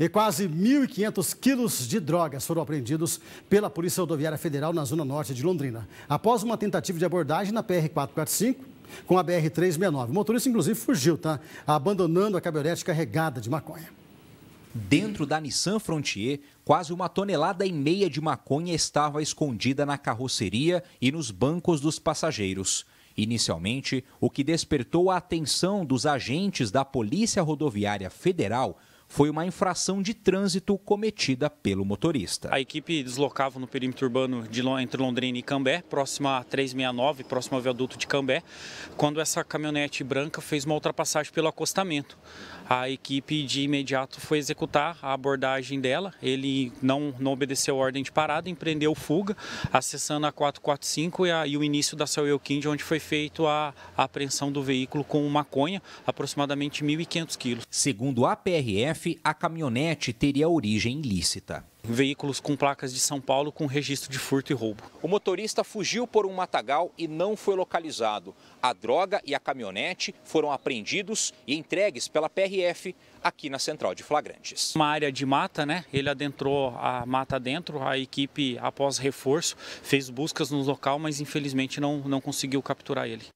e quase 1.500 quilos de drogas foram apreendidos pela Polícia Rodoviária Federal na Zona Norte de Londrina. Após uma tentativa de abordagem na PR-445, com a BR-369. O motorista, inclusive, fugiu, tá? Abandonando a caminhonete carregada de maconha. Dentro da Nissan Frontier, quase uma tonelada e meia de maconha estava escondida na carroceria e nos bancos dos passageiros. Inicialmente, o que despertou a atenção dos agentes da Polícia Rodoviária Federal foi uma infração de trânsito cometida pelo motorista. A equipe deslocava no perímetro urbano de, entre Londrina e Cambé, próxima a 369, próximo ao viaduto de Cambé, quando essa caminhonete branca fez uma ultrapassagem pelo acostamento. A equipe de imediato foi executar a abordagem dela, ele não, não obedeceu a ordem de parada, empreendeu fuga, acessando a 445 e, a, e o início da Sauyelkind, onde foi feita a, a apreensão do veículo com maconha, aproximadamente 1.500 quilos. Segundo a PRF, a caminhonete teria origem ilícita. Veículos com placas de São Paulo com registro de furto e roubo. O motorista fugiu por um matagal e não foi localizado. A droga e a caminhonete foram apreendidos e entregues pela PRF aqui na Central de Flagrantes. Uma área de mata, né? Ele adentrou a mata dentro. A equipe, após reforço, fez buscas no local, mas infelizmente não, não conseguiu capturar ele.